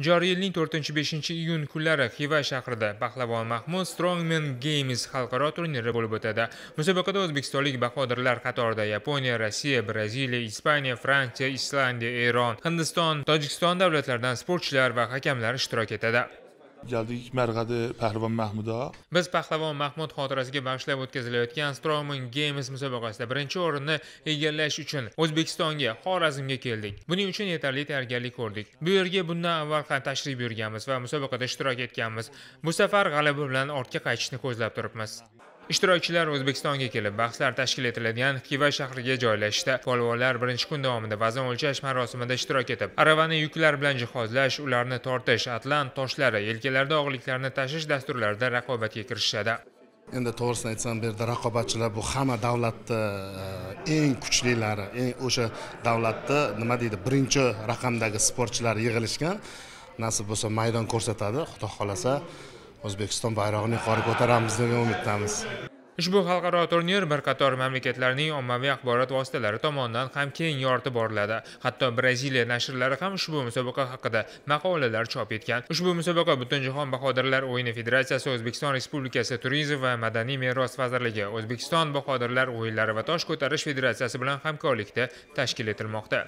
joriy yilning 4-5 iyun kunlari xiva shahrida pahlavon mahmud strongman games xalqaro turniri bo'lib o'tadi musobaqada o'zbekistonlik bahodirlar qatorida yaponiya rossiya braziliya ispaniya fransiya islandiya eron hindiston tojikiston davlatlaridan sportchilar va hakamlar ishtirok etadi keldik marg'adi pahlavon mahmudo biz pahlavon mahmud xotirasiga bag'ishlab o'tkazilayotgan stroming games musobaqasida birinchi o'rinni egallash uchun o'zbekistonga xorazmga keldik buning uchun yetarli tayyorgarlik ko'rdik bu yerga bundan avval ham tashrif buyurganmiz va musobaqada ishtirok etganmiz bu safar g'alaba bilan ortga qaytishni ko'zlab turibmiz Ishtirokchilar O'zbekistonga kelib, bahslar tashkil etiladigan Xiva shahriga joylashdi. Polvonlar birinchi kun davomida vazn o'lchash marosimida ishtirok etib, aravani yuklar bilan jihozlash, ularni tortish, atlant toshlari, yelkalarda og'irliklarni tashish dasturlarida raqobatga kirishadi. Endi to'g'risini aytsam, bu yerda raqobatchilar bu hamma davlatda e, eng kuchlilari, eng o'sha davlatda nima deydi, birinchi raqamdagi sportchilar yig'ilishgan. Nasib bo'lsa maydon ko'rsatadi, xudo xolasa. o'zbekiston bayrog'ini yuqori ko'taramiz degan umiddamiz ushbu xalqaro turnir bir qator mamlakatlarning ommaviy axborot vositalari tomonidan ham keng yoritib boriladi hatto braziliya nashrlari ham ushbu musobaqa haqida maqolalar chop etgan ushbu musobaqa butunjahon bahodirlar o'yini federatsiyasi o'zbekiston respublikasi turizm va madaniy meros vazirligi o'zbekiston bahodirlar o'yinlari va tosh ko'tarish federatsiyasi bilan hamkorlikda tashkil etilmoqda